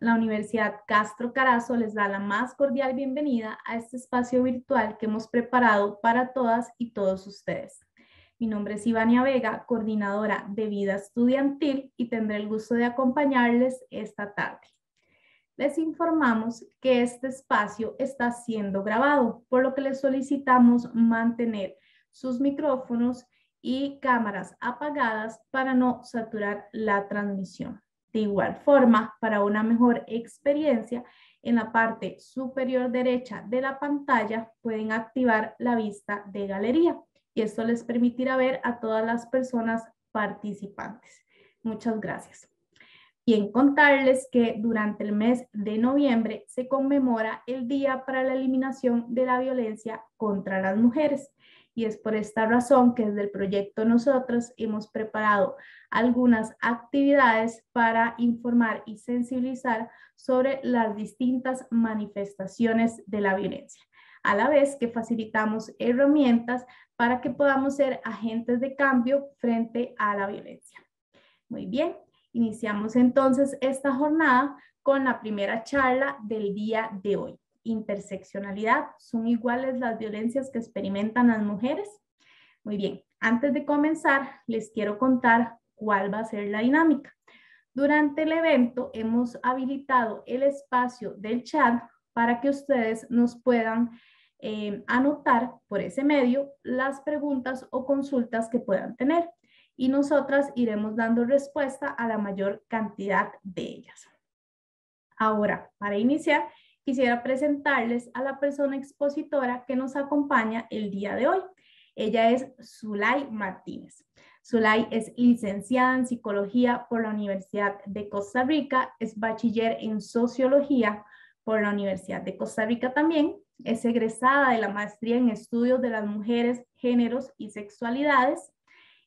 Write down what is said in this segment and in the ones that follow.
la Universidad Castro Carazo les da la más cordial bienvenida a este espacio virtual que hemos preparado para todas y todos ustedes. Mi nombre es Ivania Vega, coordinadora de Vida Estudiantil y tendré el gusto de acompañarles esta tarde. Les informamos que este espacio está siendo grabado, por lo que les solicitamos mantener sus micrófonos y cámaras apagadas para no saturar la transmisión. De igual forma, para una mejor experiencia, en la parte superior derecha de la pantalla pueden activar la vista de galería y esto les permitirá ver a todas las personas participantes. Muchas gracias. Bien, contarles que durante el mes de noviembre se conmemora el Día para la Eliminación de la Violencia contra las Mujeres y es por esta razón que desde el proyecto nosotros hemos preparado algunas actividades para informar y sensibilizar sobre las distintas manifestaciones de la violencia, a la vez que facilitamos herramientas para que podamos ser agentes de cambio frente a la violencia. Muy bien, iniciamos entonces esta jornada con la primera charla del día de hoy interseccionalidad. ¿Son iguales las violencias que experimentan las mujeres? Muy bien, antes de comenzar, les quiero contar cuál va a ser la dinámica. Durante el evento hemos habilitado el espacio del chat para que ustedes nos puedan eh, anotar por ese medio las preguntas o consultas que puedan tener y nosotras iremos dando respuesta a la mayor cantidad de ellas. Ahora, para iniciar, quisiera presentarles a la persona expositora que nos acompaña el día de hoy. Ella es Zulay Martínez. Zulay es licenciada en psicología por la Universidad de Costa Rica, es bachiller en sociología por la Universidad de Costa Rica también, es egresada de la maestría en estudios de las mujeres, géneros y sexualidades,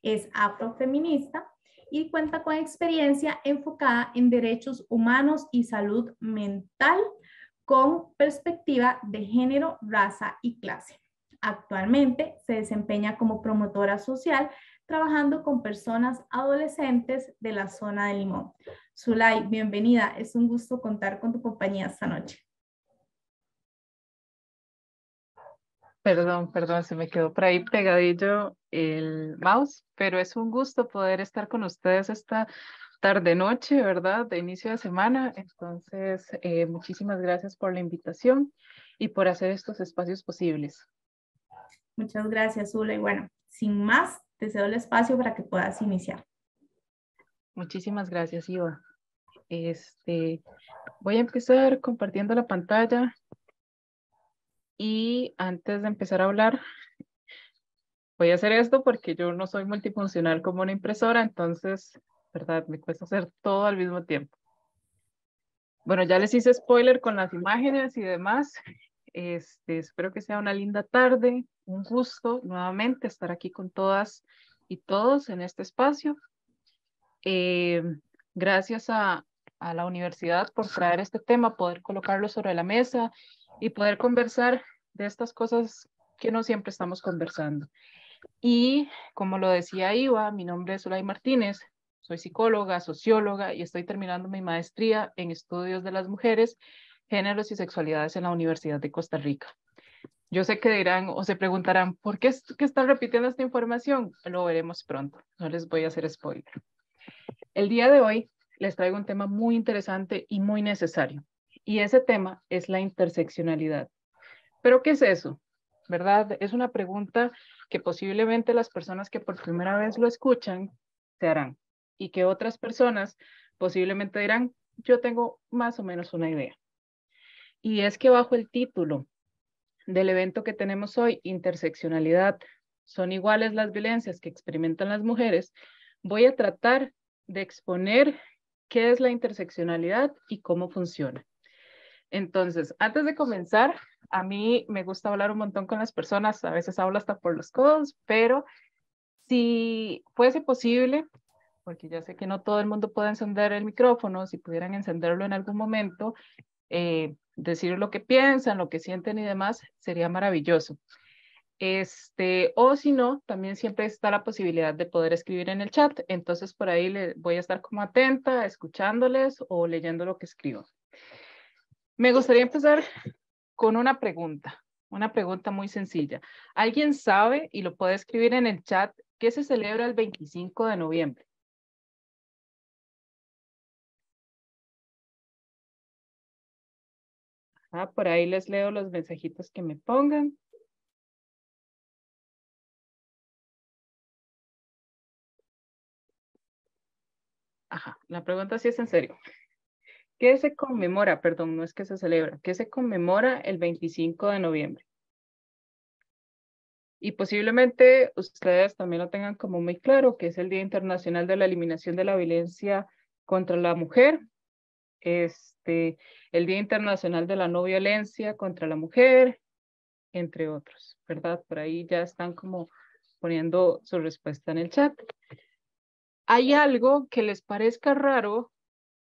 es afrofeminista y cuenta con experiencia enfocada en derechos humanos y salud mental con perspectiva de género, raza y clase. Actualmente se desempeña como promotora social trabajando con personas adolescentes de la zona de Limón. Zulay, bienvenida. Es un gusto contar con tu compañía esta noche. Perdón, perdón, se me quedó por ahí pegadillo el mouse, pero es un gusto poder estar con ustedes esta tarde noche, ¿verdad? De inicio de semana. Entonces, eh, muchísimas gracias por la invitación y por hacer estos espacios posibles. Muchas gracias, Zula. Y bueno, sin más, te cedo el espacio para que puedas iniciar. Muchísimas gracias, Iva. Este, voy a empezar compartiendo la pantalla. Y antes de empezar a hablar, voy a hacer esto porque yo no soy multifuncional como una impresora, entonces ¿verdad? Me cuesta hacer todo al mismo tiempo. Bueno, ya les hice spoiler con las imágenes y demás. Este, espero que sea una linda tarde, un gusto nuevamente estar aquí con todas y todos en este espacio. Eh, gracias a, la universidad por traer este tema, poder colocarlo sobre la mesa y poder conversar de estas cosas que no siempre estamos conversando. Y como lo decía Iva, mi nombre es Zulay Martínez, soy psicóloga, socióloga y estoy terminando mi maestría en estudios de las mujeres, géneros y sexualidades en la Universidad de Costa Rica. Yo sé que dirán o se preguntarán, ¿por qué, que están repitiendo esta información? Lo veremos pronto, no les voy a hacer spoiler. El día de hoy les traigo un tema muy interesante y muy necesario, y ese tema es la interseccionalidad. ¿Pero qué es eso? ¿Verdad? Es una pregunta que posiblemente las personas que por primera vez lo escuchan se harán y que otras personas posiblemente dirán, yo tengo más o menos una idea. Y es que bajo el título del evento que tenemos hoy, Interseccionalidad, son iguales las violencias que experimentan las mujeres, voy a tratar de exponer qué es la interseccionalidad y cómo funciona. Entonces, antes de comenzar, a mí me gusta hablar un montón con las personas, a veces hablo hasta por los codos, pero si fuese posible, porque ya sé que no todo el mundo puede encender el micrófono, si pudieran encenderlo en algún momento, eh, decir lo que piensan, lo que sienten y demás, sería maravilloso. Este, o si no, también siempre está la posibilidad de poder escribir en el chat, entonces por ahí voy a estar como atenta, escuchándoles o leyendo lo que escribo. Me gustaría empezar con una pregunta, una pregunta muy sencilla. ¿Alguien sabe y lo puede escribir en el chat qué se celebra el 25 de noviembre? Ah, por ahí les leo los mensajitos que me pongan. Ajá, la pregunta sí es en serio. ¿Qué se conmemora? Perdón, no es que se celebra. ¿Qué se conmemora el 25 de noviembre? Y posiblemente ustedes también lo tengan como muy claro, que es el Día Internacional de la Eliminación de la Violencia contra la Mujer, este, el Día Internacional de la No Violencia contra la Mujer, entre otros, ¿verdad? Por ahí ya están como poniendo su respuesta en el chat. ¿Hay algo que les parezca raro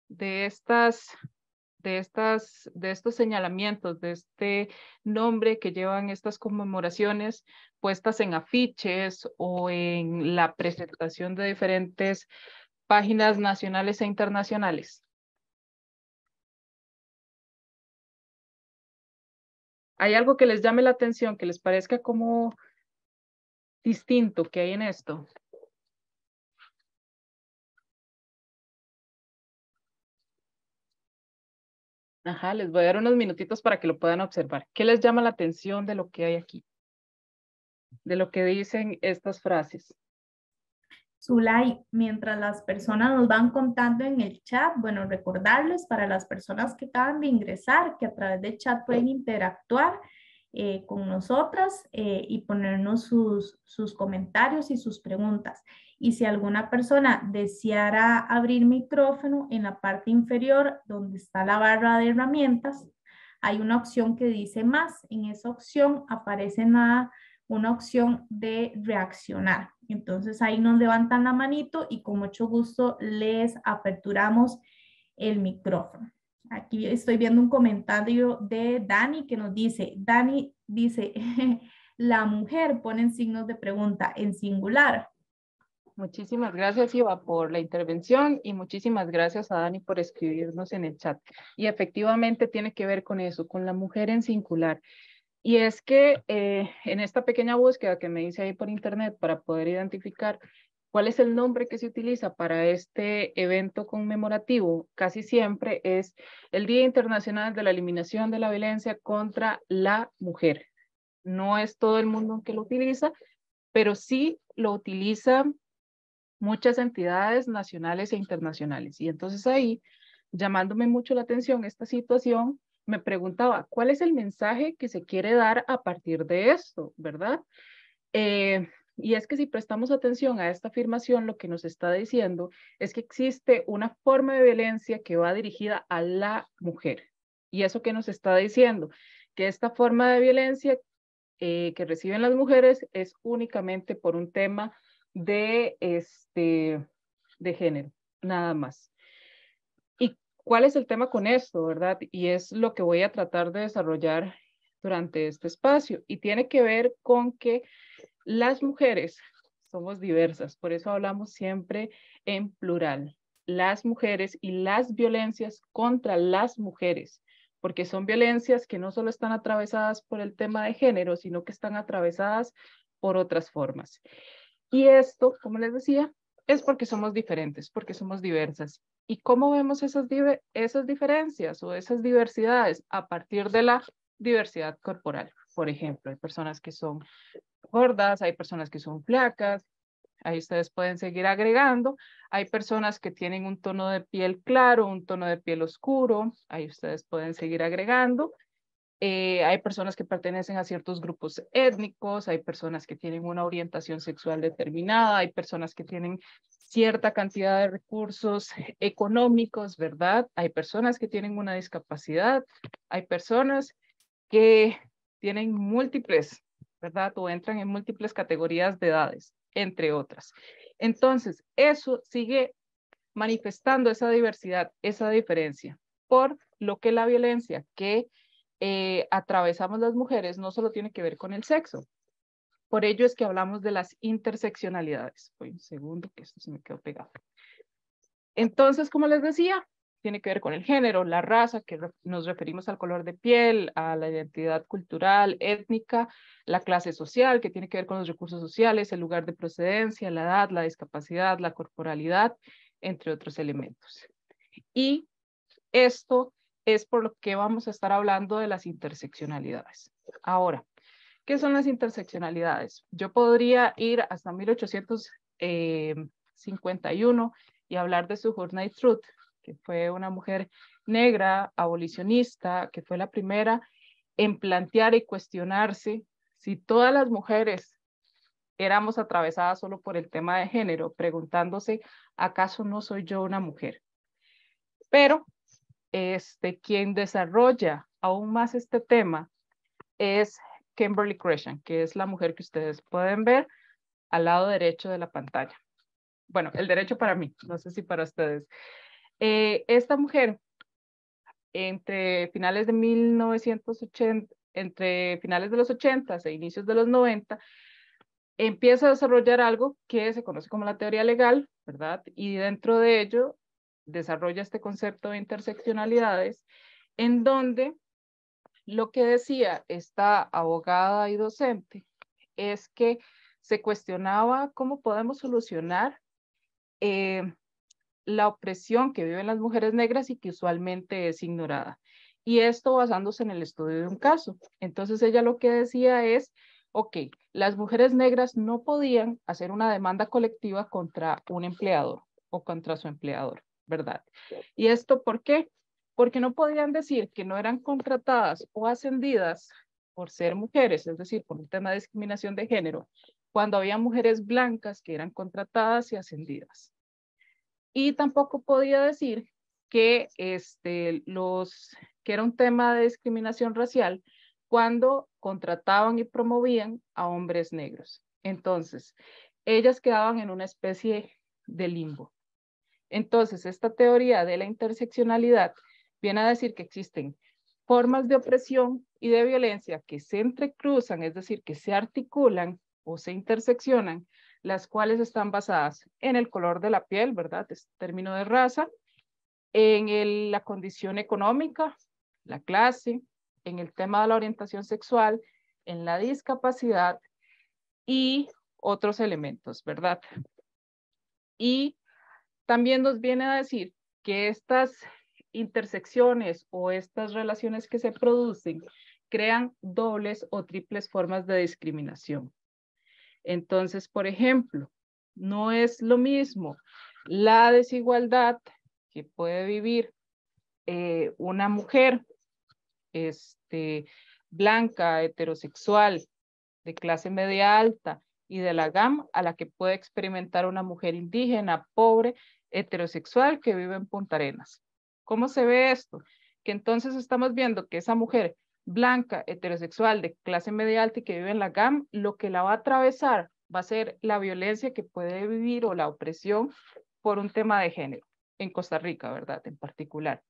de estas, de estas, de estos señalamientos, de este nombre que llevan estas conmemoraciones puestas en afiches o en la presentación de diferentes páginas nacionales e internacionales? ¿Hay algo que les llame la atención, que les parezca como distinto que hay en esto? Ajá, les voy a dar unos minutitos para que lo puedan observar. ¿Qué les llama la atención de lo que hay aquí? De lo que dicen estas frases su mientras las personas nos van contando en el chat. Bueno, recordarles para las personas que acaban de ingresar que a través del chat pueden interactuar eh, con nosotras eh, y ponernos sus, sus comentarios y sus preguntas. Y si alguna persona deseara abrir micrófono, en la parte inferior donde está la barra de herramientas, hay una opción que dice más. En esa opción aparece nada una opción de reaccionar. Entonces ahí nos levantan la manito y con mucho gusto les aperturamos el micrófono. Aquí estoy viendo un comentario de Dani que nos dice, Dani dice, la mujer ponen signos de pregunta en singular. Muchísimas gracias, Iva, por la intervención y muchísimas gracias a Dani por escribirnos en el chat. Y efectivamente tiene que ver con eso, con la mujer en singular. Y es que eh, en esta pequeña búsqueda que me hice ahí por internet para poder identificar cuál es el nombre que se utiliza para este evento conmemorativo, casi siempre es el Día Internacional de la Eliminación de la Violencia contra la Mujer. No es todo el mundo que lo utiliza, pero sí lo utilizan muchas entidades nacionales e internacionales. Y entonces ahí, llamándome mucho la atención esta situación, me preguntaba, ¿cuál es el mensaje que se quiere dar a partir de esto, verdad? Eh, y es que si prestamos atención a esta afirmación, lo que nos está diciendo es que existe una forma de violencia que va dirigida a la mujer. ¿Y eso que nos está diciendo? Que esta forma de violencia eh, que reciben las mujeres es únicamente por un tema de, este, de género, nada más. ¿Cuál es el tema con esto, verdad? Y es lo que voy a tratar de desarrollar durante este espacio. Y tiene que ver con que las mujeres somos diversas, por eso hablamos siempre en plural. Las mujeres y las violencias contra las mujeres, porque son violencias que no solo están atravesadas por el tema de género, sino que están atravesadas por otras formas. Y esto, como les decía, es porque somos diferentes, porque somos diversas. ¿Y cómo vemos esas, esas diferencias o esas diversidades a partir de la diversidad corporal? Por ejemplo, hay personas que son gordas, hay personas que son flacas, ahí ustedes pueden seguir agregando. Hay personas que tienen un tono de piel claro, un tono de piel oscuro, ahí ustedes pueden seguir agregando. Eh, hay personas que pertenecen a ciertos grupos étnicos, hay personas que tienen una orientación sexual determinada, hay personas que tienen cierta cantidad de recursos económicos, ¿verdad? Hay personas que tienen una discapacidad, hay personas que tienen múltiples, ¿verdad? O entran en múltiples categorías de edades, entre otras. Entonces, eso sigue manifestando esa diversidad, esa diferencia, por lo que la violencia que eh, atravesamos las mujeres no solo tiene que ver con el sexo, por ello es que hablamos de las interseccionalidades. Voy un segundo, que esto se me quedó pegado. Entonces, como les decía, tiene que ver con el género, la raza, que nos referimos al color de piel, a la identidad cultural, étnica, la clase social, que tiene que ver con los recursos sociales, el lugar de procedencia, la edad, la discapacidad, la corporalidad, entre otros elementos. Y esto es por lo que vamos a estar hablando de las interseccionalidades. Ahora, ¿Qué son las interseccionalidades? Yo podría ir hasta 1851 eh, y hablar de su Journey Truth, que fue una mujer negra, abolicionista, que fue la primera en plantear y cuestionarse si todas las mujeres éramos atravesadas solo por el tema de género, preguntándose, ¿acaso no soy yo una mujer? Pero este, quien desarrolla aún más este tema es Kimberly Gresham, que es la mujer que ustedes pueden ver al lado derecho de la pantalla. Bueno, el derecho para mí, no sé si para ustedes. Eh, esta mujer, entre finales de 1980, entre finales de los 80 e inicios de los 90, empieza a desarrollar algo que se conoce como la teoría legal, ¿verdad? Y dentro de ello desarrolla este concepto de interseccionalidades, en donde lo que decía esta abogada y docente es que se cuestionaba cómo podemos solucionar eh, la opresión que viven las mujeres negras y que usualmente es ignorada. Y esto basándose en el estudio de un caso. Entonces ella lo que decía es, ok, las mujeres negras no podían hacer una demanda colectiva contra un empleador o contra su empleador, ¿verdad? ¿Y esto por qué? porque no podían decir que no eran contratadas o ascendidas por ser mujeres, es decir, por un tema de discriminación de género, cuando había mujeres blancas que eran contratadas y ascendidas. Y tampoco podía decir que, este, los, que era un tema de discriminación racial cuando contrataban y promovían a hombres negros. Entonces, ellas quedaban en una especie de limbo. Entonces, esta teoría de la interseccionalidad viene a decir que existen formas de opresión y de violencia que se entrecruzan, es decir, que se articulan o se interseccionan, las cuales están basadas en el color de la piel, ¿verdad? Es término de raza, en la condición económica, la clase, en el tema de la orientación sexual, en la discapacidad y otros elementos, ¿verdad? Y también nos viene a decir que estas intersecciones o estas relaciones que se producen crean dobles o triples formas de discriminación. Entonces, por ejemplo, no es lo mismo la desigualdad que puede vivir eh, una mujer este, blanca, heterosexual, de clase media alta y de la gama a la que puede experimentar una mujer indígena, pobre, heterosexual que vive en Punta Arenas. ¿Cómo se ve esto? Que entonces estamos viendo que esa mujer blanca, heterosexual, de clase media alta y que vive en la GAM, lo que la va a atravesar va a ser la violencia que puede vivir o la opresión por un tema de género, en Costa Rica, ¿verdad? En particular.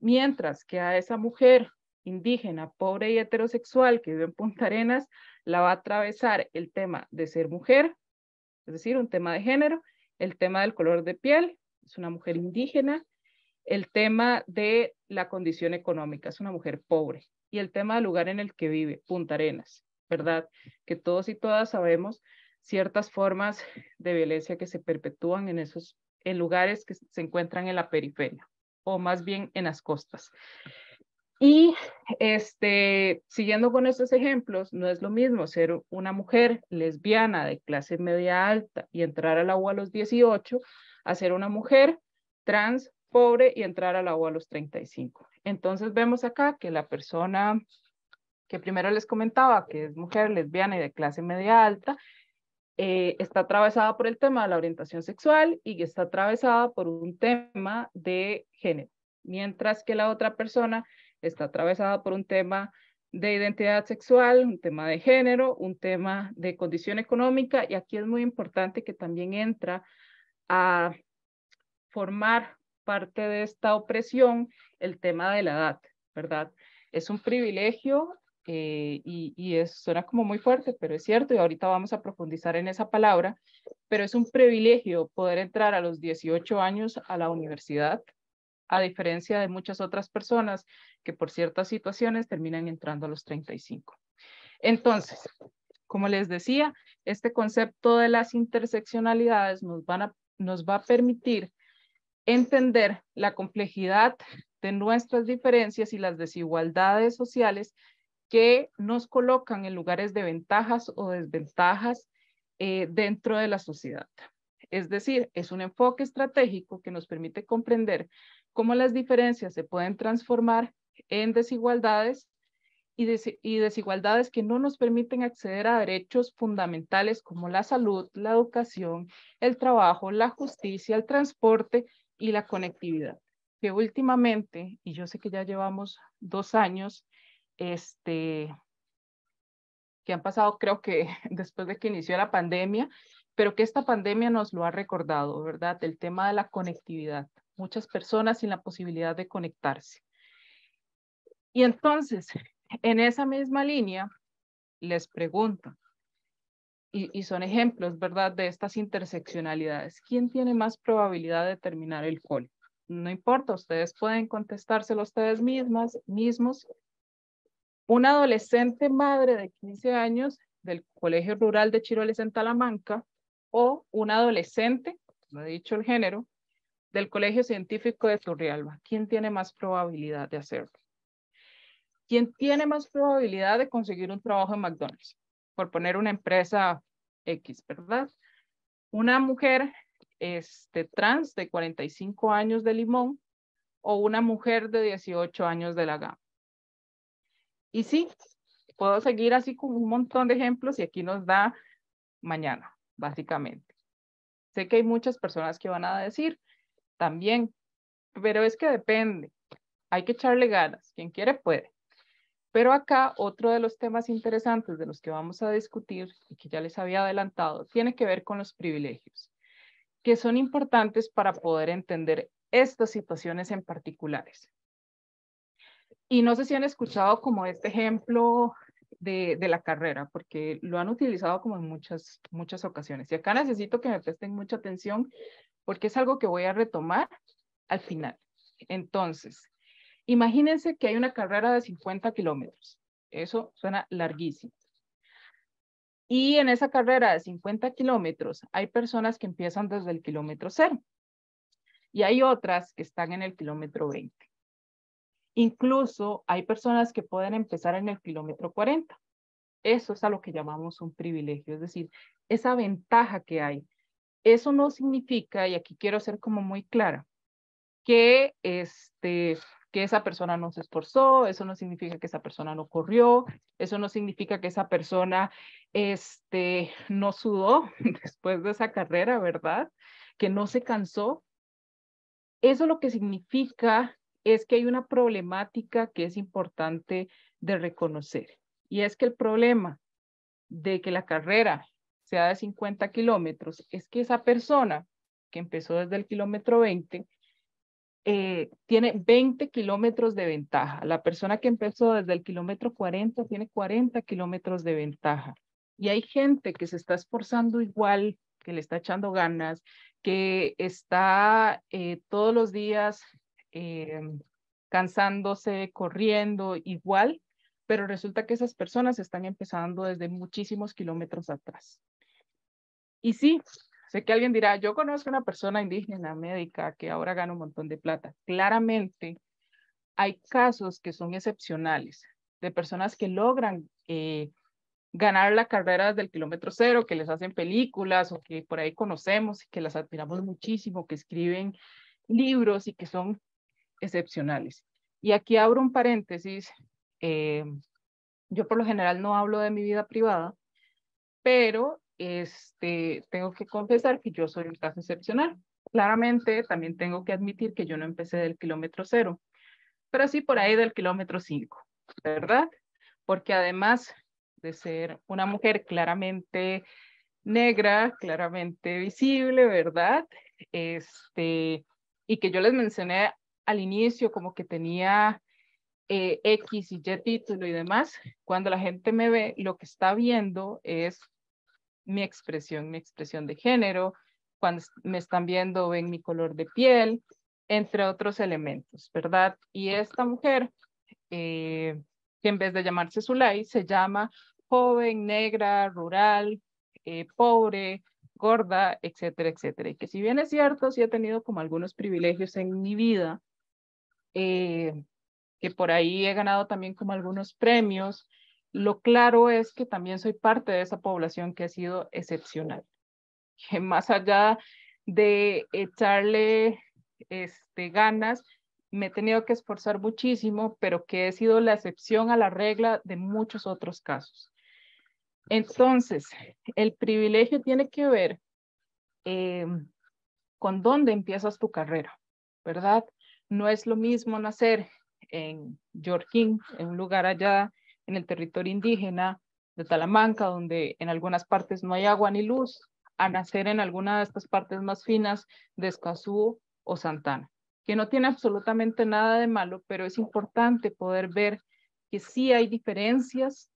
Mientras que a esa mujer indígena, pobre y heterosexual que vive en Punta Arenas, la va a atravesar el tema de ser mujer, es decir, un tema de género, el tema del color de piel, es una mujer indígena, el tema de la condición económica, es una mujer pobre, y el tema del lugar en el que vive, Punta Arenas, ¿verdad? Que todos y todas sabemos ciertas formas de violencia que se perpetúan en esos en lugares que se encuentran en la periferia o más bien en las costas. Y este, siguiendo con estos ejemplos, no es lo mismo ser una mujer lesbiana de clase media alta y entrar al agua a los 18 a ser una mujer trans pobre y entrar a la U a los 35. Entonces vemos acá que la persona que primero les comentaba, que es mujer lesbiana y de clase media alta, eh, está atravesada por el tema de la orientación sexual y está atravesada por un tema de género, mientras que la otra persona está atravesada por un tema de identidad sexual, un tema de género, un tema de condición económica y aquí es muy importante que también entra a formar parte de esta opresión el tema de la edad, ¿verdad? Es un privilegio eh, y, y es, suena como muy fuerte, pero es cierto, y ahorita vamos a profundizar en esa palabra, pero es un privilegio poder entrar a los 18 años a la universidad, a diferencia de muchas otras personas que por ciertas situaciones terminan entrando a los 35. Entonces, como les decía, este concepto de las interseccionalidades nos, van a, nos va a permitir entender la complejidad de nuestras diferencias y las desigualdades sociales que nos colocan en lugares de ventajas o desventajas eh, dentro de la sociedad. Es decir, es un enfoque estratégico que nos permite comprender cómo las diferencias se pueden transformar en desigualdades y, desigualdades que no nos permiten acceder a derechos fundamentales como la salud, la educación, el trabajo, la justicia, el transporte y la conectividad, que últimamente, y yo sé que ya llevamos dos años, este, que han pasado creo que después de que inició la pandemia, pero que esta pandemia nos lo ha recordado, ¿verdad? El tema de la conectividad, muchas personas sin la posibilidad de conectarse. Y entonces, en esa misma línea, les pregunto, y, son ejemplos, ¿verdad?, de estas interseccionalidades. ¿Quién tiene más probabilidad de terminar el cole? No importa, ustedes pueden contestárselo ustedes mismas, mismos. Una adolescente madre de 15 años del Colegio Rural de Chiroles en Talamanca o un adolescente, no he dicho el género, del Colegio Científico de Turrialba. ¿Quién tiene más probabilidad de hacerlo? ¿Quién tiene más probabilidad de conseguir un trabajo en McDonald's? por poner una empresa X, ¿verdad? Una mujer este, trans de 45 años de Limón o una mujer de 18 años de la gama. Y sí, puedo seguir así con un montón de ejemplos y aquí nos da mañana, básicamente. Sé que hay muchas personas que van a decir también, pero es que depende. Hay que echarle ganas. Quien quiere puede. Pero acá otro de los temas interesantes de los que vamos a discutir y que ya les había adelantado tiene que ver con los privilegios, que son importantes para poder entender estas situaciones en particulares. Y no sé si han escuchado como este ejemplo de, la carrera, porque lo han utilizado como en muchas, muchas ocasiones. Y acá necesito que me presten mucha atención porque es algo que voy a retomar al final. Entonces, Imagínense que hay una carrera de 50 kilómetros. Eso suena larguísimo. Y en esa carrera de 50 kilómetros hay personas que empiezan desde el kilómetro cero y hay otras que están en el kilómetro 20. Incluso hay personas que pueden empezar en el kilómetro 40. Eso es a lo que llamamos un privilegio, es decir, esa ventaja que hay. Eso no significa, y aquí quiero ser como muy clara, que este, que esa persona no se esforzó, eso no significa que esa persona no corrió, eso no significa que esa persona este, no sudó después de esa carrera, ¿verdad? Que no se cansó. Eso lo que significa es que hay una problemática que es importante de reconocer. Y es que el problema de que la carrera sea de 50 kilómetros es que esa persona que empezó desde el kilómetro 20 eh, tiene 20 kilómetros de ventaja. La persona que empezó desde el kilómetro 40 tiene 40 kilómetros de ventaja. Y hay gente que se está esforzando igual, que le está echando ganas, que está eh, todos los días eh, cansándose, corriendo igual, pero resulta que esas personas están empezando desde muchísimos kilómetros atrás. Y sí, Sé que alguien dirá, yo conozco una persona indígena médica que ahora gana un montón de plata. Claramente, hay casos que son excepcionales de personas que logran eh, ganar la carrera del kilómetro cero, que les hacen películas o que por ahí conocemos y que las admiramos muchísimo, que escriben libros y que son excepcionales. Y aquí abro un paréntesis. Eh, yo por lo general no hablo de mi vida privada, pero este, tengo que confesar que yo soy un caso excepcional. Claramente, también tengo que admitir que yo no empecé del kilómetro cero, pero sí por ahí del kilómetro cinco, ¿verdad? Porque además de ser una mujer claramente negra, claramente visible, ¿verdad? Este, y que yo les mencioné al inicio como que tenía eh, X y Y título y demás, cuando la gente me ve, lo que está viendo es mi expresión, mi expresión de género, cuando me están viendo ven mi color de piel, entre otros elementos, ¿verdad? Y esta mujer, eh, que en vez de llamarse Zulay, se llama joven, negra, rural, eh, pobre, gorda, etcétera, etcétera. Y que si bien es cierto, sí he tenido como algunos privilegios en mi vida, eh, que por ahí he ganado también como algunos premios, lo claro es que también soy parte de esa población que ha sido excepcional, que más allá de echarle este, ganas, me he tenido que esforzar muchísimo, pero que he sido la excepción a la regla de muchos otros casos. Entonces, el privilegio tiene que ver em, con dónde empiezas tu carrera, ¿verdad? No es lo mismo nacer en Yorkin, en un lugar allá en el territorio indígena de Talamanca, donde en algunas partes no hay agua ni luz, a nacer en alguna de estas partes más finas de Escazú o Santana, que no tiene absolutamente nada de malo, pero es importante poder ver que sí hay diferencias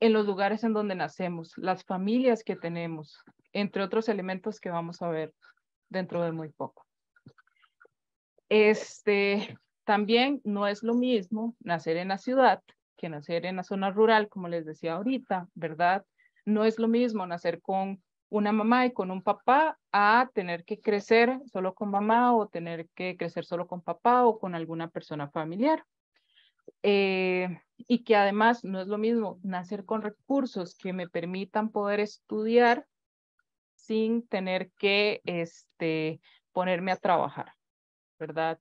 en los lugares en donde nacemos, las familias que tenemos, entre otros elementos que vamos a ver dentro de muy poco. Este, también no es lo mismo nacer en la ciudad que nacer en la zona rural, como les decía ahorita, ¿verdad? No es lo mismo nacer con una mamá y con un papá a tener que crecer solo con mamá o tener que crecer solo con papá o con alguna persona familiar. Eh, y que además no es lo mismo nacer con recursos que me permitan poder estudiar sin tener que este, ponerme a trabajar, ¿verdad?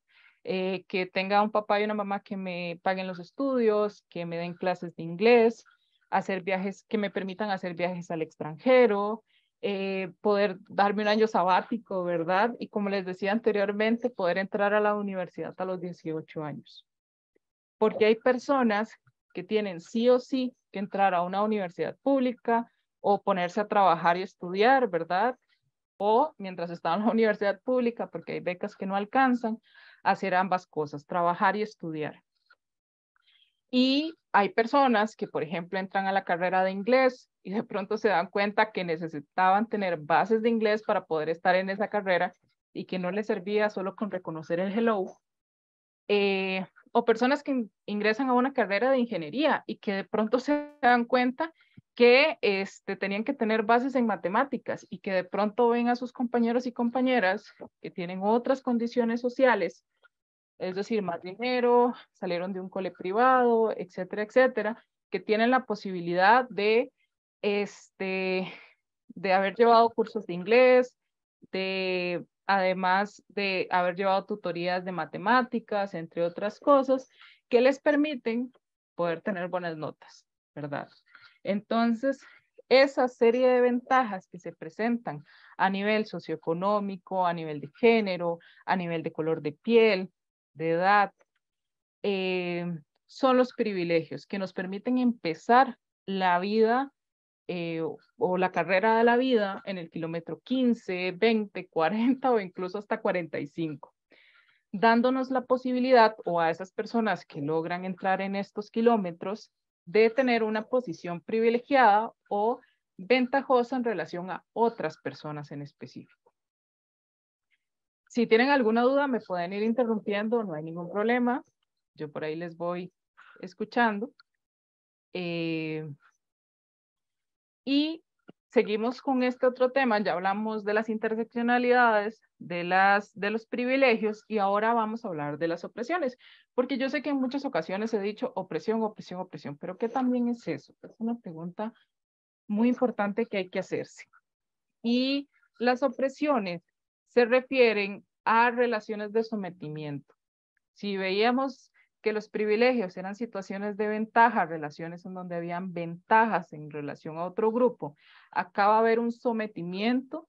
Eh, que tenga un papá y una mamá que me paguen los estudios, que me den clases de inglés, hacer viajes, que me permitan hacer viajes al extranjero, eh, poder darme un año sabático, ¿verdad? Y como les decía anteriormente, poder entrar a la universidad a los 18 años. Porque hay personas que tienen sí o sí que entrar a una universidad pública o ponerse a trabajar y estudiar, ¿verdad? O mientras están en la universidad pública, porque hay becas que no alcanzan, hacer ambas cosas, trabajar y estudiar. Y hay personas que, por ejemplo, entran a la carrera de inglés y de pronto se dan cuenta que necesitaban tener bases de inglés para poder estar en esa carrera y que no les servía solo con reconocer el hello. Eh, o personas que ingresan a una carrera de ingeniería y que de pronto se dan cuenta que este, tenían que tener bases en matemáticas y que de pronto ven a sus compañeros y compañeras que tienen otras condiciones sociales, es decir, más dinero, salieron de un cole privado, etcétera, etcétera, que tienen la posibilidad de, este, de haber llevado cursos de inglés, de además de haber llevado tutorías de matemáticas, entre otras cosas, que les permiten poder tener buenas notas, ¿verdad? Entonces, esa serie de ventajas que se presentan a nivel socioeconómico, a nivel de género, a nivel de color de piel, de edad, eh, son los privilegios que nos permiten empezar la vida eh, o la carrera de la vida en el kilómetro 15, 20, 40 o incluso hasta 45, dándonos la posibilidad o a esas personas que logran entrar en estos kilómetros de tener una posición privilegiada o ventajosa en relación a otras personas en específico. Si tienen alguna duda, me pueden ir interrumpiendo, no hay ningún problema. Yo por ahí les voy escuchando. Eh, y seguimos con este otro tema, ya hablamos de las interseccionalidades, de, las, de los privilegios y ahora vamos a hablar de las opresiones, porque yo sé que en muchas ocasiones he dicho opresión, opresión, opresión, pero ¿qué también es eso? Es una pregunta muy importante que hay que hacerse. Y las opresiones se refieren a relaciones de sometimiento. Si veíamos los privilegios eran situaciones de ventaja, relaciones en donde habían ventajas en relación a otro grupo. acaba haber un sometimiento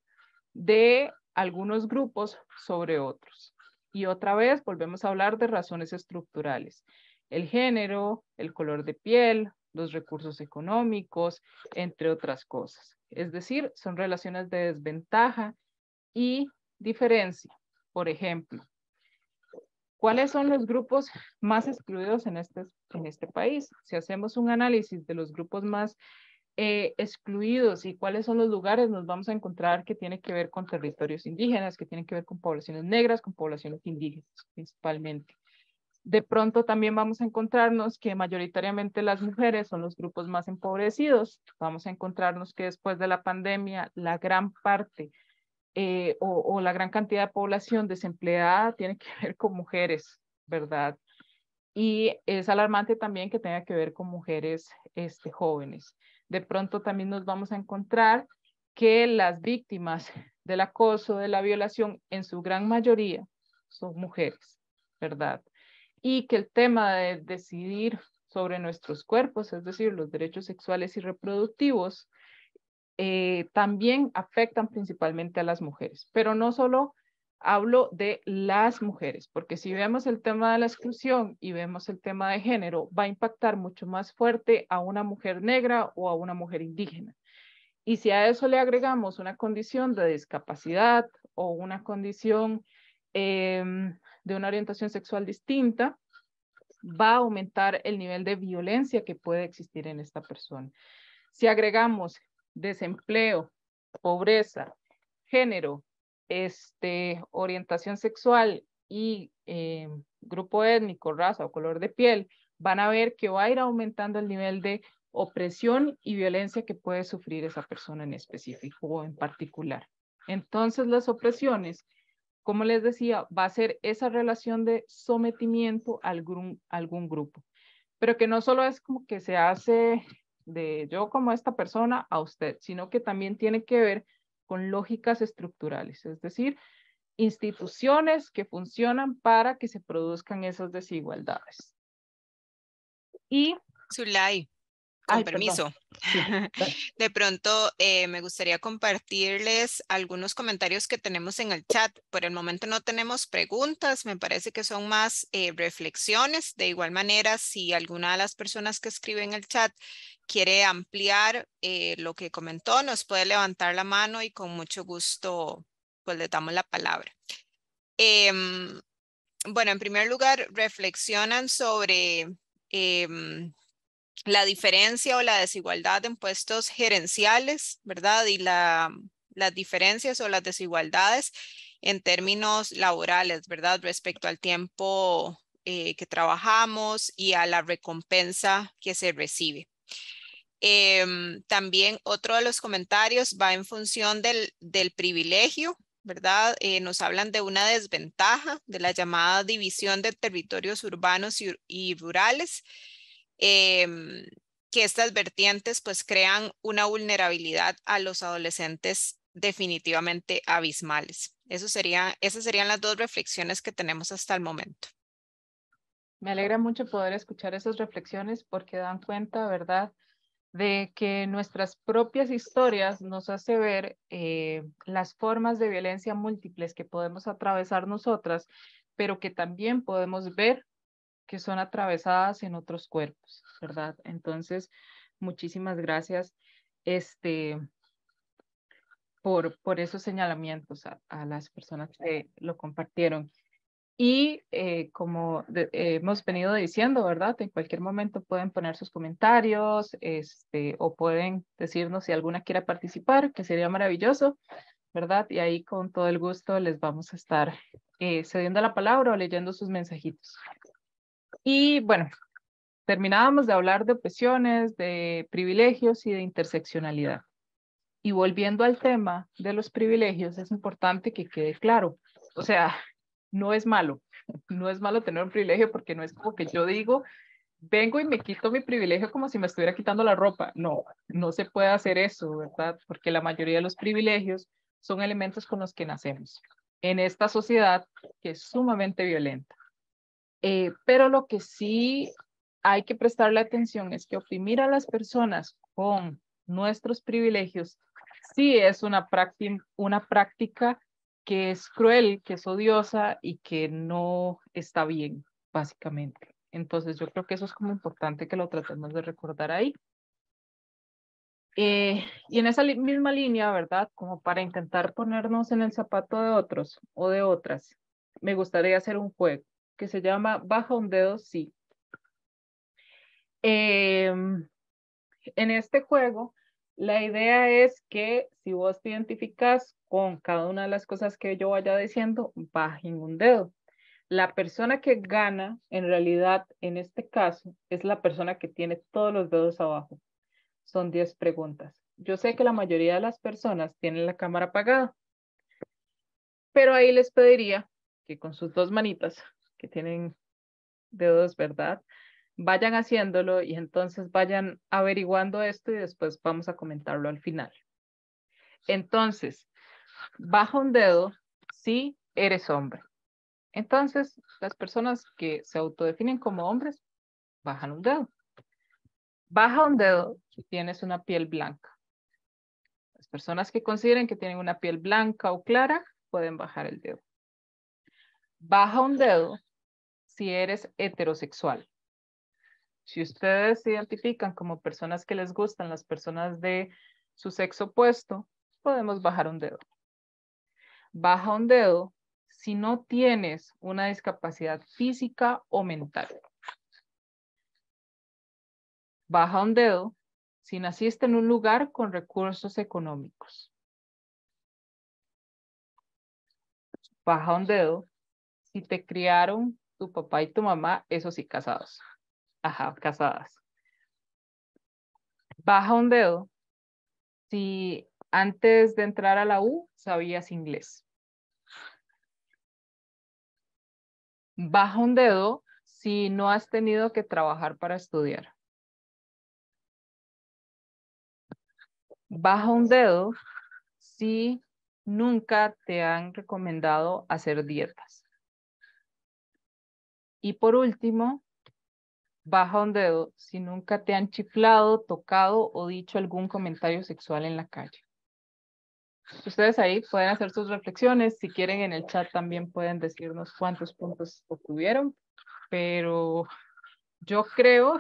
de algunos grupos sobre otros. Y otra vez volvemos a hablar de razones estructurales. El género, el color de piel, los recursos económicos, entre otras cosas. Es decir, son relaciones de desventaja y diferencia. Por ejemplo, ¿Cuáles son los grupos más excluidos en este, en este país? Si hacemos un análisis de los grupos más eh, excluidos y cuáles son los lugares, nos vamos a encontrar que tiene que ver con territorios indígenas, que tiene que ver con poblaciones negras, con poblaciones indígenas principalmente. De pronto también vamos a encontrarnos que mayoritariamente las mujeres son los grupos más empobrecidos. Vamos a encontrarnos que después de la pandemia, la gran parte eh, o, la gran cantidad de población desempleada tiene que ver con mujeres, ¿verdad? Y es alarmante también que tenga que ver con mujeres este, jóvenes. De pronto también nos vamos a encontrar que las víctimas del acoso, de la violación, en su gran mayoría son mujeres, ¿verdad? Y que el tema de decidir sobre nuestros cuerpos, es decir, los derechos sexuales y reproductivos, eh, también afectan principalmente a las mujeres, pero no solo hablo de las mujeres, porque si vemos el tema de la exclusión y vemos el tema de género, va a impactar mucho más fuerte a una mujer negra o a una mujer indígena. Y si a eso le agregamos una condición de discapacidad o una condición em, de una orientación sexual distinta, va a aumentar el nivel de violencia que puede existir en esta persona. Si agregamos desempleo, pobreza, género, este, orientación sexual y eh, grupo étnico, raza o color de piel, van a ver que va a ir aumentando el nivel de opresión y violencia que puede sufrir esa persona en específico o en particular. Entonces las opresiones, como les decía, va a ser esa relación de sometimiento a algún, algún grupo, pero que no solo es como que se hace de yo como esta persona a usted, sino que también tiene que ver con lógicas estructurales, es decir, instituciones que funcionan para que se produzcan esas desigualdades. Y... Zulay, con permiso. de pronto eh, me gustaría compartirles algunos comentarios que tenemos en el chat. Por el momento no tenemos preguntas, me parece que son más eh, reflexiones. De igual manera, si alguna de las personas que escriben el chat quiere ampliar eh, lo que comentó, nos puede levantar la mano y con mucho gusto pues le damos la palabra. Em, bueno, en primer lugar, reflexionan sobre em, la diferencia o la desigualdad en puestos gerenciales, ¿verdad? Y las diferencias o las desigualdades en términos laborales, ¿verdad? Respecto al tiempo eh, que trabajamos y a la recompensa que se recibe. Em, también otro de los comentarios va en función del, del privilegio, ¿verdad? Eh, nos hablan de una desventaja de la llamada división de territorios urbanos y, rurales, em, que estas vertientes pues crean una vulnerabilidad a los adolescentes definitivamente abismales. Eso sería, esas serían las dos reflexiones que tenemos hasta el momento. Me alegra mucho poder escuchar esas reflexiones porque dan cuenta, ¿verdad?, de que nuestras propias historias nos hace ver eh, las formas de violencia múltiples que podemos atravesar nosotras, pero que también podemos ver que son atravesadas en otros cuerpos, ¿verdad? Entonces, muchísimas gracias este, por, por esos señalamientos a las personas que lo compartieron. Y eh, como eh, hemos venido diciendo, ¿verdad? En cualquier momento pueden poner sus comentarios este, o pueden decirnos si alguna quiere participar, que sería maravilloso, ¿verdad? Y ahí con todo el gusto les vamos a estar eh, cediendo la palabra o leyendo sus mensajitos. Y bueno, terminábamos de hablar de opresiones, de privilegios y de interseccionalidad. Y volviendo al tema de los privilegios, es importante que quede claro. O sea, no es malo, no es malo tener un privilegio porque no es como que yo digo, vengo y me quito mi privilegio como si me estuviera quitando la ropa. No, no se puede hacer eso, ¿verdad? Porque la mayoría de los privilegios son elementos con los que nacemos en esta sociedad que es sumamente violenta. Eh, pero lo que sí hay que prestarle atención es que oprimir a las personas con nuestros privilegios sí es una, una práctica que es cruel, que es odiosa y que no está bien, básicamente. Entonces yo creo que eso es como importante que lo tratemos de recordar ahí. Eh, y en esa misma línea, ¿verdad? Como para intentar ponernos en el zapato de otros o de otras, me gustaría hacer un juego que se llama Baja un dedo, sí. Em, en este juego la idea es que si vos te identificas con cada una de las cosas que yo vaya diciendo, bajen un dedo. La persona que gana, en realidad, en este caso, es la persona que tiene todos los dedos abajo. Son 10 preguntas. Yo sé que la mayoría de las personas tienen la cámara apagada, pero ahí les pediría que con sus dos manitas, que tienen dedos, ¿verdad? vayan haciéndolo y entonces vayan averiguando esto y después vamos a comentarlo al final. Entonces, baja un dedo si eres hombre. Entonces, las personas que se autodefinen como hombres bajan un dedo. Baja un dedo si tienes una piel blanca. Las personas que consideren que tienen una piel blanca o clara pueden bajar el dedo. Baja un dedo si eres heterosexual. Si ustedes se identifican como personas que les gustan las personas de su sexo opuesto, podemos bajar un dedo. Baja un dedo si no tienes una discapacidad física o mental. Baja un dedo si naciste en un lugar con recursos económicos. Baja un dedo si te criaron tu papá y tu mamá, esos sí, casados ajá, casadas. Baja un dedo si antes de entrar a la U sabías inglés. Baja un dedo si no has tenido que trabajar para estudiar. Baja un dedo si nunca te han recomendado hacer dietas. Y por último, baja un dedo si nunca te han chiflado, tocado o dicho algún comentario sexual en la calle. Ustedes ahí pueden hacer sus reflexiones. Si quieren en el chat también pueden decirnos cuántos puntos obtuvieron. Pero yo creo,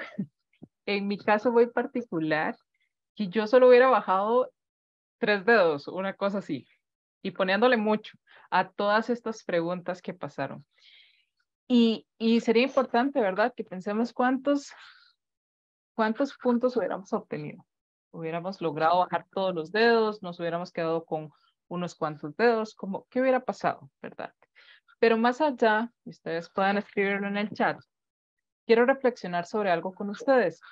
en mi caso muy particular, que yo solo hubiera bajado tres dedos, una cosa así, y poniéndole mucho a todas estas preguntas que pasaron. Y, sería importante, ¿verdad?, que pensemos cuántos, cuántos puntos hubiéramos obtenido. Hubiéramos logrado bajar todos los dedos, nos hubiéramos quedado con unos cuantos dedos, como, ¿qué hubiera pasado, verdad? Pero más allá, ustedes puedan escribirlo en el chat, quiero reflexionar sobre algo con ustedes.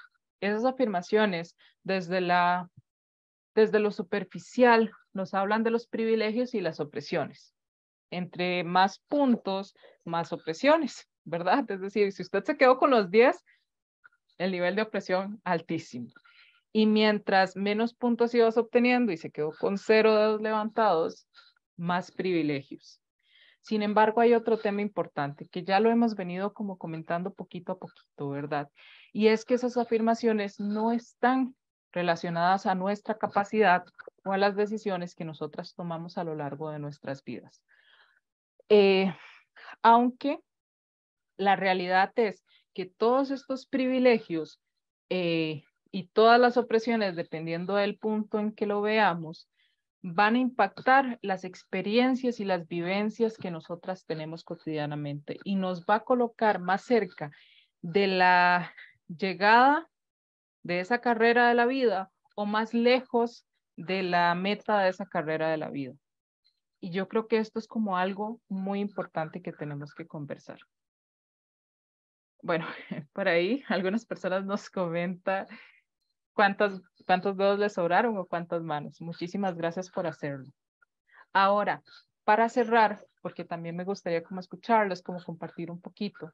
Esas afirmaciones, desde, la, desde lo superficial, nos hablan de los privilegios y las opresiones entre más puntos, más opresiones, ¿verdad? Es decir, si usted se quedó con los 10, el nivel de opresión altísimo. Y mientras menos puntos ibas obteniendo y se quedó con cero dedos levantados, más privilegios. Sin embargo, hay otro tema importante que ya lo hemos venido como comentando poquito a poquito, ¿verdad? Y es que esas afirmaciones no están relacionadas a nuestra capacidad o a las decisiones que nosotras tomamos a lo largo de nuestras vidas. Eh, aunque la realidad es que todos estos privilegios eh, y todas las opresiones, dependiendo del punto en que lo veamos, van a impactar las experiencias y las vivencias que nosotras tenemos cotidianamente y nos va a colocar más cerca de la llegada de esa carrera de la vida o más lejos de la meta de esa carrera de la vida. Y yo creo que esto es como algo muy importante que tenemos que conversar. Bueno, por ahí algunas personas nos comentan cuántos, cuántos dedos les sobraron o cuántas manos. Muchísimas gracias por hacerlo. Ahora, para cerrar, porque también me gustaría como escucharles, como compartir un poquito.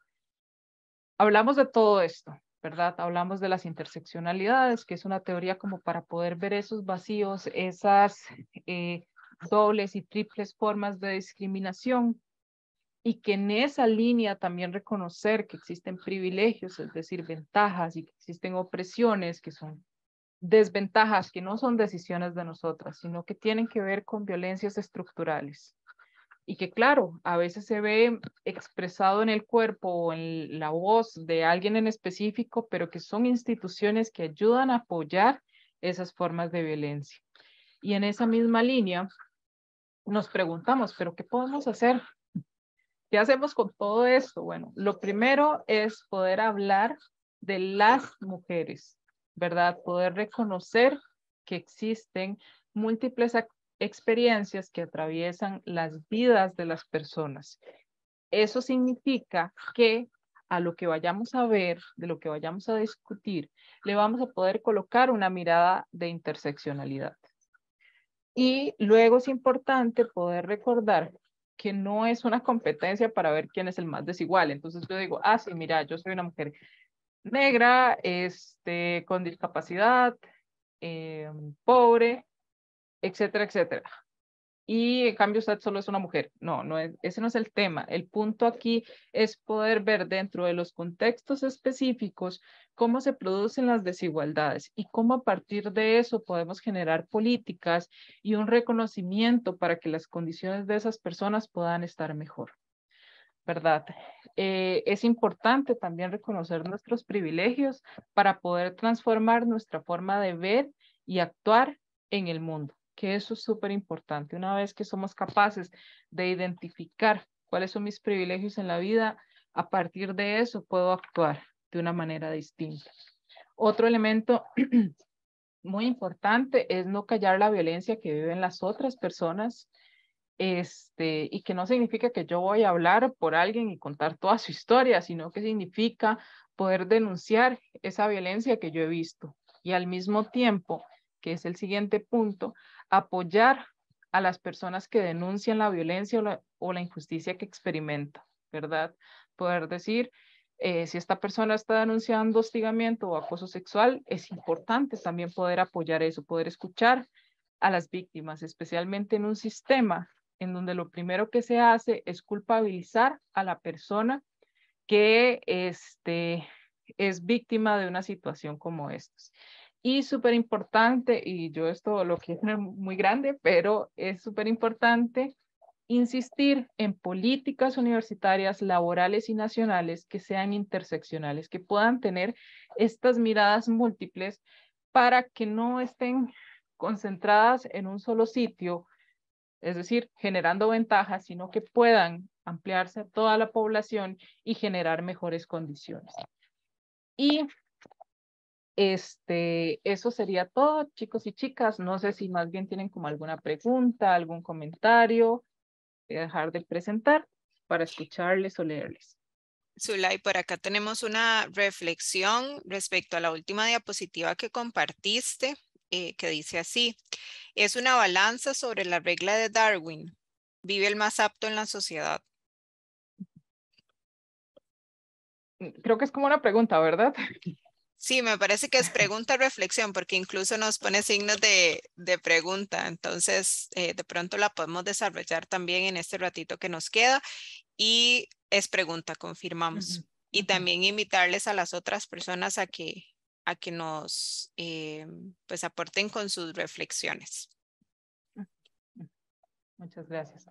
Hablamos de todo esto, ¿verdad? Hablamos de las interseccionalidades, que es una teoría como para poder ver esos vacíos, esas eh, dobles y triples formas de discriminación y que en esa línea también reconocer que existen privilegios, es decir, ventajas y que existen opresiones que son desventajas, que no son decisiones de nosotras, sino que tienen que ver con violencias estructurales. Y que claro, a veces se ve expresado en el cuerpo o en la voz de alguien en específico, pero que son instituciones que ayudan a apoyar esas formas de violencia. Y en esa misma línea, nos preguntamos, pero ¿qué podemos hacer? ¿Qué hacemos con todo esto? Bueno, lo primero es poder hablar de las mujeres, ¿verdad? Poder reconocer que existen múltiples experiencias que atraviesan las vidas de las personas. Eso significa que a lo que vayamos a ver, de lo que vayamos a discutir, le vamos a poder colocar una mirada de interseccionalidad. Y luego es importante poder recordar que no es una competencia para ver quién es el más desigual. Entonces yo digo, ah, sí, mira, yo soy una mujer negra, este, con discapacidad, em, pobre, etcétera, etcétera y en cambio usted solo es una mujer. No, no es, ese no es el tema. El punto aquí es poder ver dentro de los contextos específicos cómo se producen las desigualdades y cómo a partir de eso podemos generar políticas y un reconocimiento para que las condiciones de esas personas puedan estar mejor. ¿Verdad? Eh, es importante también reconocer nuestros privilegios para poder transformar nuestra forma de ver y actuar en el mundo que eso es súper importante. Una vez que somos capaces de identificar cuáles son mis privilegios en la vida, a partir de eso puedo actuar de una manera distinta. Otro elemento muy importante es no callar la violencia que viven las otras personas. Este, y que no significa que yo voy a hablar por alguien y contar toda su historia, sino que significa poder denunciar esa violencia que yo he visto. Y al mismo tiempo, que es el siguiente punto, apoyar a las personas que denuncian la violencia o la, injusticia que experimentan, ¿verdad? Poder decir, eh, si esta persona está denunciando hostigamiento o acoso sexual, es importante también poder apoyar eso, poder escuchar a las víctimas, especialmente en un sistema en donde lo primero que se hace es culpabilizar a la persona que este, es víctima de una situación como esta. Y súper importante, y yo esto lo quiero tener muy grande, pero es súper importante insistir en políticas universitarias, laborales y nacionales que sean interseccionales, que puedan tener estas miradas múltiples para que no estén concentradas en un solo sitio, es decir, generando ventajas, sino que puedan ampliarse a toda la población y generar mejores condiciones. Y este, eso sería todo, chicos y chicas. No sé si más bien tienen como alguna pregunta, algún comentario. Voy dejar de presentar para escucharles o leerles. Zulay, por acá tenemos una reflexión respecto a la última diapositiva que compartiste, eh, que dice así, es una balanza sobre la regla de Darwin, vive el más apto en la sociedad. Creo que es como una pregunta, ¿verdad? Sí, me parece que es pregunta-reflexión, porque incluso nos pone signos de, pregunta. Entonces, eh, de pronto la podemos desarrollar también en este ratito que nos queda. Y es pregunta, confirmamos. Y también invitarles a las otras personas a que, a que nos eh, pues aporten con sus reflexiones. Mm. Muchas gracias.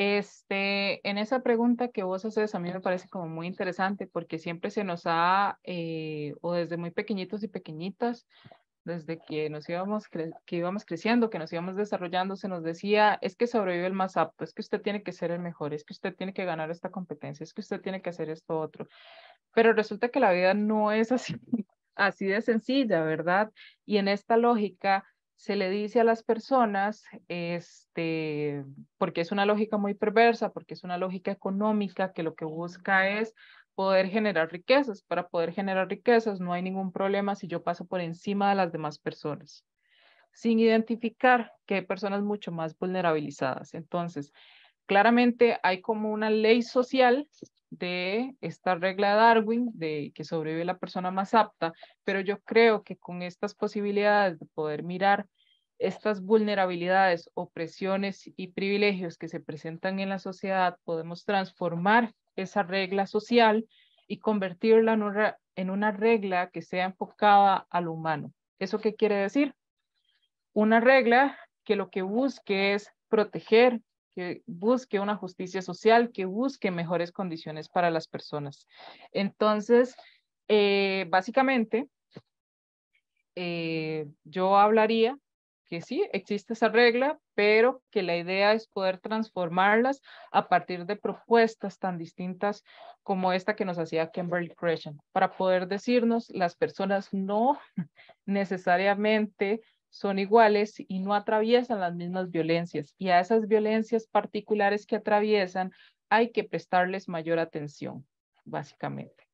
Este, en esa pregunta que vos haces, a mí me parece como muy interesante porque siempre se nos ha, eh, o desde muy pequeñitos y pequeñitas, desde que nos íbamos, que íbamos creciendo, que nos íbamos desarrollando, se nos decía, es que sobrevive el más apto, es que usted tiene que ser el mejor, es que usted tiene que ganar esta competencia, es que usted tiene que hacer esto otro. Pero resulta que la vida no es así, así de sencilla, ¿verdad? Y en esta lógica se le dice a las personas, este, porque es una lógica muy perversa, porque es una lógica económica que lo que busca es poder generar riquezas. Para poder generar riquezas no hay ningún problema si yo paso por encima de las demás personas, sin identificar que hay personas mucho más vulnerabilizadas. Entonces, claramente hay como una ley social de esta regla de Darwin, de que sobrevive la persona más apta, pero yo creo que con estas posibilidades de poder mirar estas vulnerabilidades, opresiones y privilegios que se presentan en la sociedad, podemos transformar esa regla social y convertirla en una, regla que sea enfocada al humano. ¿Eso qué quiere decir? Una regla que lo que busque es proteger, que busque una justicia social, que busque mejores condiciones para las personas. Entonces, eh, básicamente, eh, yo hablaría que sí, existe esa regla, pero que la idea es poder transformarlas a partir de propuestas tan distintas como esta que nos hacía Kimberly Crescent, para poder decirnos las personas no necesariamente son iguales y no atraviesan las mismas violencias. Y a esas violencias particulares que atraviesan hay que prestarles mayor atención, básicamente.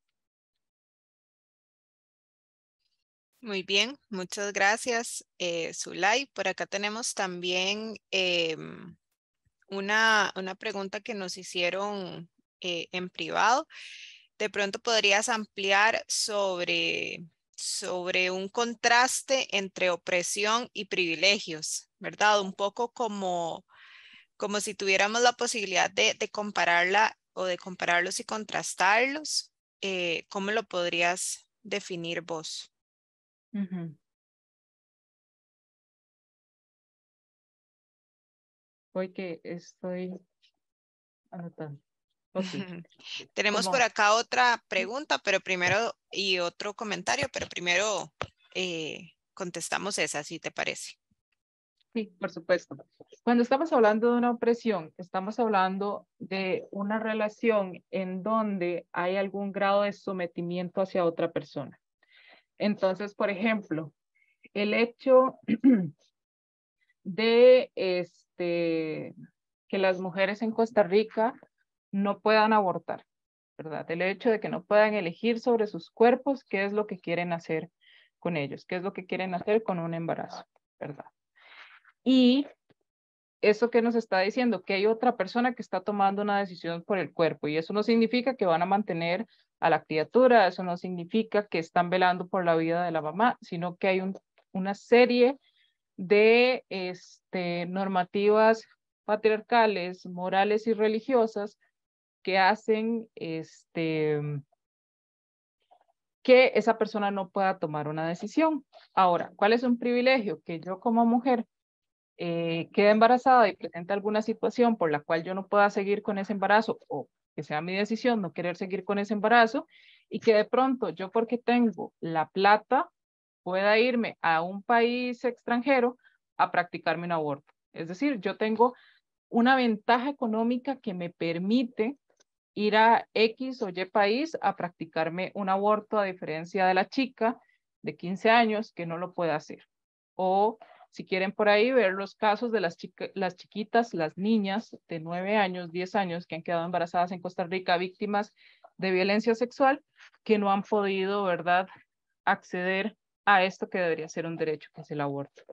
Muy bien, muchas gracias, eh, Zulay. Por acá tenemos también em, una, una, pregunta que nos hicieron eh, en privado. De pronto podrías ampliar sobre sobre un contraste entre opresión y privilegios, ¿verdad? Un poco como, como si tuviéramos la posibilidad de, de compararla o de compararlos y contrastarlos. Eh, ¿Cómo lo podrías definir vos? estoy tenemos por acá otra pregunta, pero primero, y otro comentario, pero primero eh, contestamos esa, si te parece. Sí, por supuesto. Cuando estamos hablando de una opresión, estamos hablando de una relación en donde hay algún grado de sometimiento hacia otra persona. Entonces, por ejemplo, el hecho de este, que las mujeres en Costa Rica no puedan abortar, ¿verdad? El hecho de que no puedan elegir sobre sus cuerpos qué es lo que quieren hacer con ellos, qué es lo que quieren hacer con un embarazo, ¿verdad? Y eso que nos está diciendo, que hay otra persona que está tomando una decisión por el cuerpo y eso no significa que van a mantener a la criatura, eso no significa que están velando por la vida de la mamá, sino que hay una serie de este, normativas patriarcales, morales y religiosas que hacen este, que esa persona no pueda tomar una decisión. Ahora, ¿cuál es un privilegio? Que yo como mujer eh, quede embarazada y presente alguna situación por la cual yo no pueda seguir con ese embarazo o que sea mi decisión no querer seguir con ese embarazo y que de pronto yo porque tengo la plata pueda irme a un país extranjero a practicarme un aborto. Es decir, yo tengo una ventaja económica que me permite ir a X o Y país a practicarme un aborto a diferencia de la chica de 15 años que no lo puede hacer. O si quieren por ahí ver los casos de las, las chiquitas, las niñas de 9 años, 10 años que han quedado embarazadas en Costa Rica, víctimas de violencia sexual, que no han podido, ¿verdad?, acceder a esto que debería ser un derecho, que es el aborto,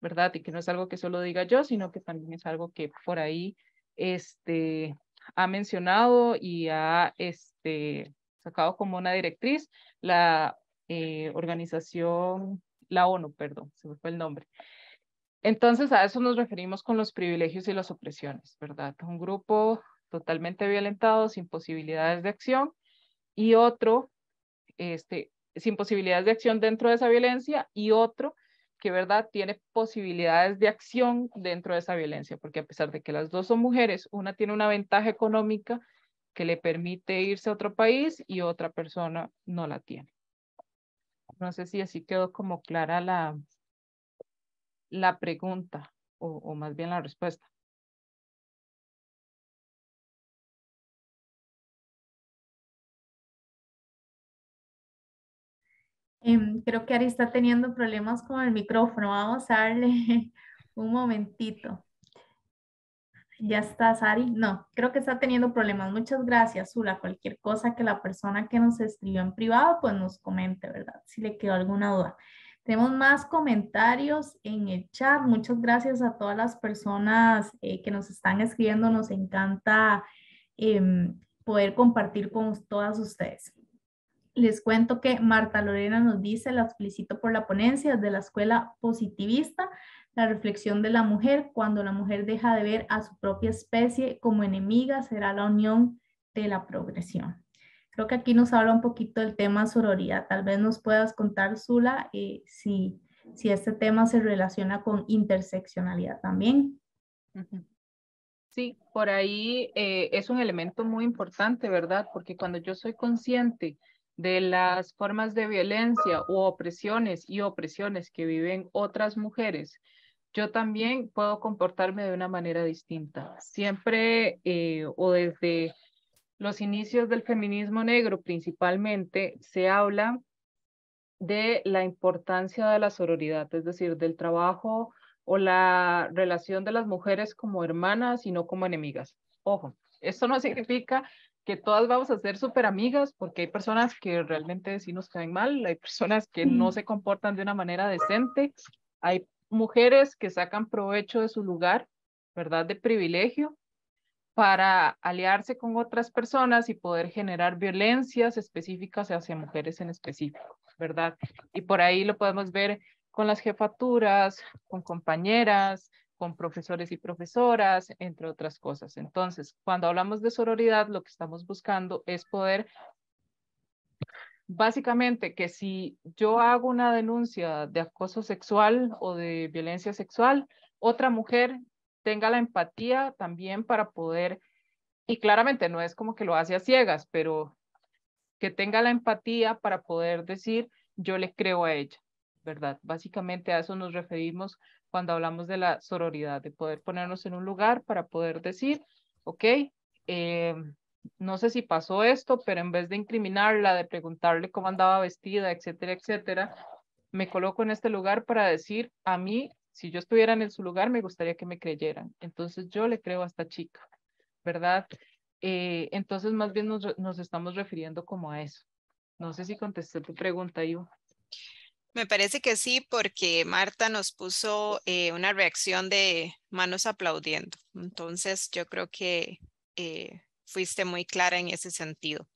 ¿verdad? Y que no es algo que solo diga yo, sino que también es algo que por ahí este, ha mencionado y ha este, sacado como una directriz la eh, organización, la ONU, perdón, se me fue el nombre. Entonces a eso nos referimos con los privilegios y las opresiones, ¿verdad? Un grupo totalmente violentado, sin posibilidades de acción, y otro, este, sin posibilidades de acción dentro de esa violencia, y otro que verdad tiene posibilidades de acción dentro de esa violencia, porque a pesar de que las dos son mujeres, una tiene una ventaja económica que le permite irse a otro país y otra persona no la tiene. No sé si así quedó como clara la, la pregunta o más bien la respuesta. Em, creo que Ari está teniendo problemas con el micrófono. Vamos a darle un momentito. Ya está, Ari. No, creo que está teniendo problemas. Muchas gracias, Zula. Cualquier cosa que la persona que nos escribió en privado, pues nos comente, ¿verdad? Si le quedó alguna duda. Tenemos más comentarios en el chat. Muchas gracias a todas las personas eh, que nos están escribiendo. Nos encanta em, poder compartir con todas ustedes les cuento que Marta Lorena nos dice, las felicito por la ponencia de la escuela positivista, la reflexión de la mujer, cuando la mujer deja de ver a su propia especie como enemiga, será la unión de la progresión. Creo que aquí nos habla un poquito del tema sororidad. Tal vez nos puedas contar, Zula, eh, si, si este tema se relaciona con interseccionalidad también. Sí, por ahí eh, es un elemento muy importante, ¿verdad? Porque cuando yo soy consciente de las formas de violencia u opresiones y opresiones que viven otras mujeres, yo también puedo comportarme de una manera distinta. Siempre eh, o desde los inicios del feminismo negro principalmente se habla de la importancia de la sororidad, es decir, del trabajo o la relación de las mujeres como hermanas y no como enemigas. Ojo, esto no significa que todas vamos a ser súper amigas, porque hay personas que realmente sí nos caen mal, hay personas que no se comportan de una manera decente, hay mujeres que sacan provecho de su lugar, ¿verdad? De privilegio para aliarse con otras personas y poder generar violencias específicas hacia mujeres en específico, ¿verdad? Y por ahí lo podemos ver con las jefaturas, con compañeras, con profesores y profesoras, entre otras cosas. Entonces, cuando hablamos de sororidad, lo que estamos buscando es poder, básicamente, que si yo hago una denuncia de acoso sexual o de violencia sexual, otra mujer tenga la empatía también para poder, y claramente no es como que lo hace a ciegas, pero que tenga la empatía para poder decir, yo le creo a ella, ¿verdad? Básicamente a eso nos referimos cuando hablamos de la sororidad, de poder ponernos en un lugar para poder decir, ok, eh, no sé si pasó esto, pero en vez de incriminarla, de preguntarle cómo andaba vestida, etcétera, etcétera, me coloco en este lugar para decir, a mí, si yo estuviera en su lugar, me gustaría que me creyeran. Entonces yo le creo a esta chica, ¿verdad? Eh, entonces más bien nos, estamos refiriendo como a eso. No sé si contesté tu pregunta, Ivo. Me parece que sí, porque Marta nos puso eh, una reacción de manos aplaudiendo. Entonces, yo creo que eh, fuiste muy clara en ese sentido.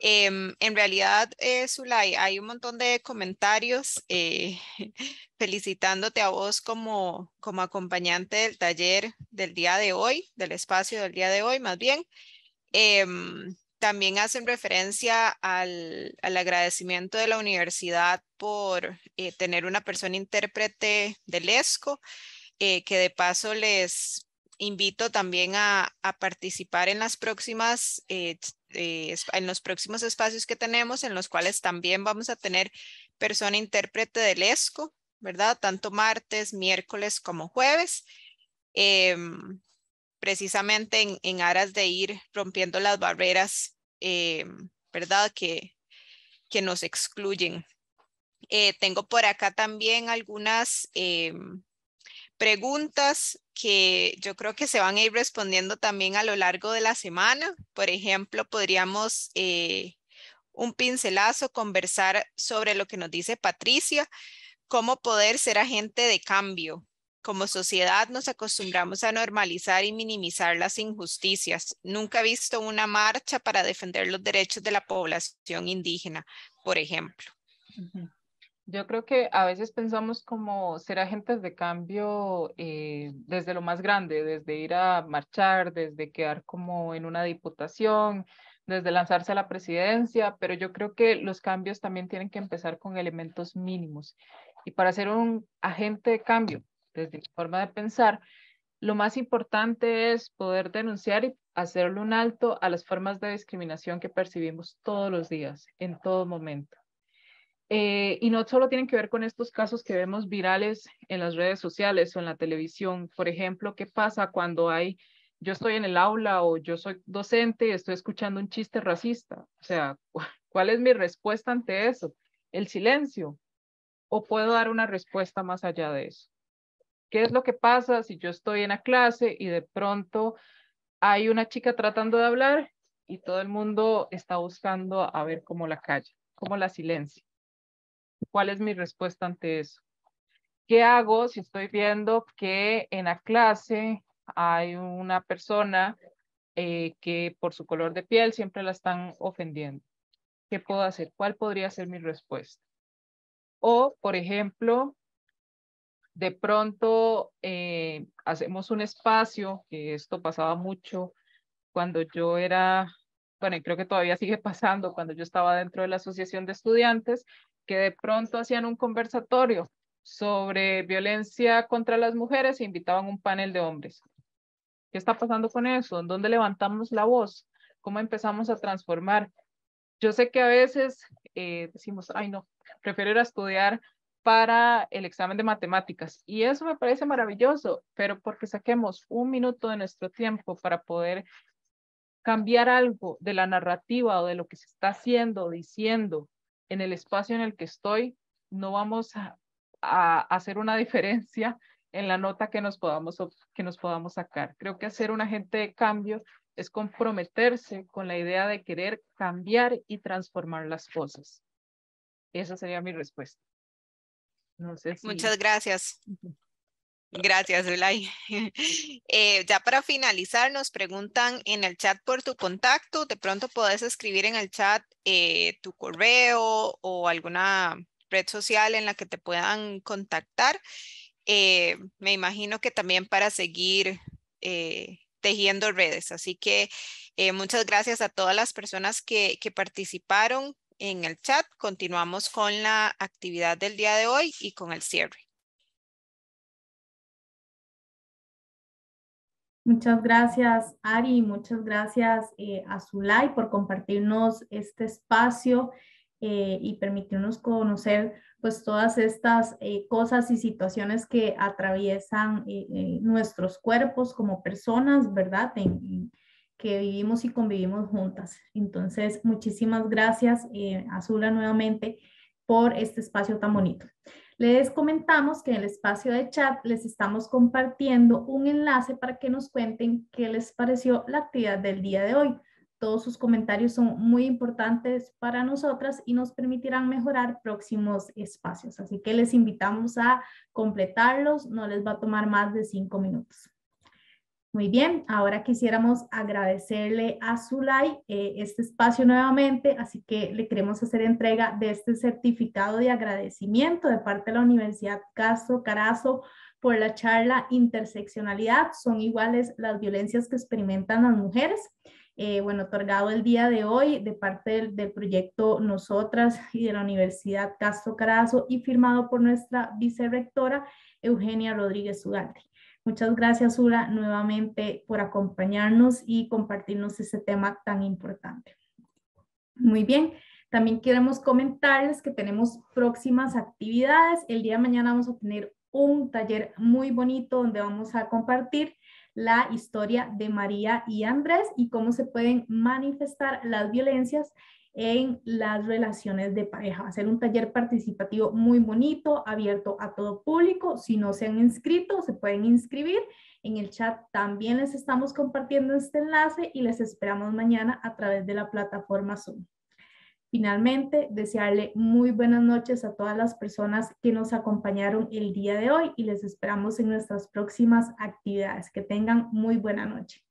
Em, en realidad, eh, Zulay, hay un montón de comentarios eh, felicitándote a vos como, como acompañante del taller del día de hoy, del espacio del día de hoy, más bien. Em, también hacen referencia al, agradecimiento de la universidad por eh, tener una persona intérprete del ESCO, eh, que de paso les invito también a, participar en las próximas, eh, en los próximos espacios que tenemos, en los cuales también vamos a tener persona intérprete del ESCO, ¿verdad? Tanto martes, miércoles como jueves. Em, precisamente en, aras de ir rompiendo las barreras, eh, ¿verdad? Que, que nos excluyen. Eh, tengo por acá también algunas eh, preguntas que yo creo que se van a ir respondiendo también a lo largo de la semana. Por ejemplo, podríamos un pincelazo conversar sobre lo que nos dice Patricia, cómo poder ser agente de cambio. Como sociedad nos acostumbramos a normalizar y minimizar las injusticias. Nunca he visto una marcha para defender los derechos de la población indígena, por ejemplo. Yo creo que a veces pensamos como ser agentes de cambio eh, desde lo más grande, desde ir a marchar, desde quedar como en una diputación, desde lanzarse a la presidencia, pero yo creo que los cambios también tienen que empezar con elementos mínimos. Y para ser un agente de cambio, desde mi forma de pensar, lo más importante es poder denunciar y hacerle un alto a las formas de discriminación que percibimos todos los días, en todo momento. Eh, y no solo tienen que ver con estos casos que vemos virales en las redes sociales o en la televisión. Por ejemplo, ¿qué pasa cuando hay, yo estoy en el aula o yo soy docente y estoy escuchando un chiste racista? O sea, ¿cuál es mi respuesta ante eso? El silencio. ¿O puedo dar una respuesta más allá de eso? ¿Qué es lo que pasa si yo estoy en la clase y de pronto hay una chica tratando de hablar y todo el mundo está buscando a ver cómo la calla, cómo la silencia? ¿Cuál es mi respuesta ante eso? ¿Qué hago si estoy viendo que en la clase hay una persona eh, que por su color de piel siempre la están ofendiendo? ¿Qué puedo hacer? ¿Cuál podría ser mi respuesta? O, por ejemplo, de pronto eh, hacemos un espacio, que esto pasaba mucho cuando yo era, bueno, creo que todavía sigue pasando cuando yo estaba dentro de la Asociación de Estudiantes, que de pronto hacían un conversatorio sobre violencia contra las mujeres e invitaban un panel de hombres. ¿Qué está pasando con eso? dónde levantamos la voz? ¿Cómo empezamos a transformar? Yo sé que a veces eh, decimos, ay no, prefiero ir a estudiar para el examen de matemáticas. Y eso me parece maravilloso, pero porque saquemos un minuto de nuestro tiempo para poder cambiar algo de la narrativa o de lo que se está haciendo, o diciendo en el espacio en el que estoy, no vamos a, hacer una diferencia en la nota que nos, podamos, que nos podamos sacar. Creo que hacer un agente de cambio es comprometerse con la idea de querer cambiar y transformar las cosas. Esa sería mi respuesta. Muchas gracias. Gracias, Eli. Eh, ya para finalizar, nos preguntan en el chat por tu contacto. De pronto puedes escribir en el chat eh, tu correo o alguna red social en la que te puedan contactar. Eh, me imagino que también para seguir tejiendo redes. Así que muchas gracias a todas las personas que participaron en el chat. Continuamos con la actividad del día de hoy y con el cierre. Muchas gracias, Ari. Muchas gracias eh, a Zulay por compartirnos este espacio eh, y permitirnos conocer pues todas estas eh, cosas y situaciones que atraviesan eh, nuestros cuerpos como personas, ¿verdad? que vivimos y convivimos juntas. Entonces, muchísimas gracias, eh, Azula, nuevamente por este espacio tan bonito. Les comentamos que en el espacio de chat les estamos compartiendo un enlace para que nos cuenten qué les pareció la actividad del día de hoy. Todos sus comentarios son muy importantes para nosotras y nos permitirán mejorar próximos espacios. Así que les invitamos a completarlos, no les va a tomar más de cinco minutos. Muy bien, ahora quisiéramos agradecerle a Zulay eh, este espacio nuevamente, así que le queremos hacer entrega de este certificado de agradecimiento de parte de la Universidad Castro Carazo por la charla Interseccionalidad, son iguales las violencias que experimentan las mujeres. Eh, bueno, otorgado el día de hoy de parte del, proyecto Nosotras y de la Universidad Castro Carazo y firmado por nuestra vicerectora Eugenia Rodríguez Ugarte. Muchas gracias, Ura, nuevamente por acompañarnos y compartirnos ese tema tan importante. Muy bien, también queremos comentarles que tenemos próximas actividades. El día de mañana vamos a tener un taller muy bonito donde vamos a compartir la historia de María y Andrés y cómo se pueden manifestar las violencias en las relaciones de pareja. Va a ser un taller participativo muy bonito, abierto a todo público. Si no se han inscrito, se pueden inscribir. En el chat también les estamos compartiendo este enlace y les esperamos mañana a través de la plataforma Zoom. Finalmente, desearle muy buenas noches a todas las personas que nos acompañaron el día de hoy y les esperamos en nuestras próximas actividades. Que tengan muy buena noche.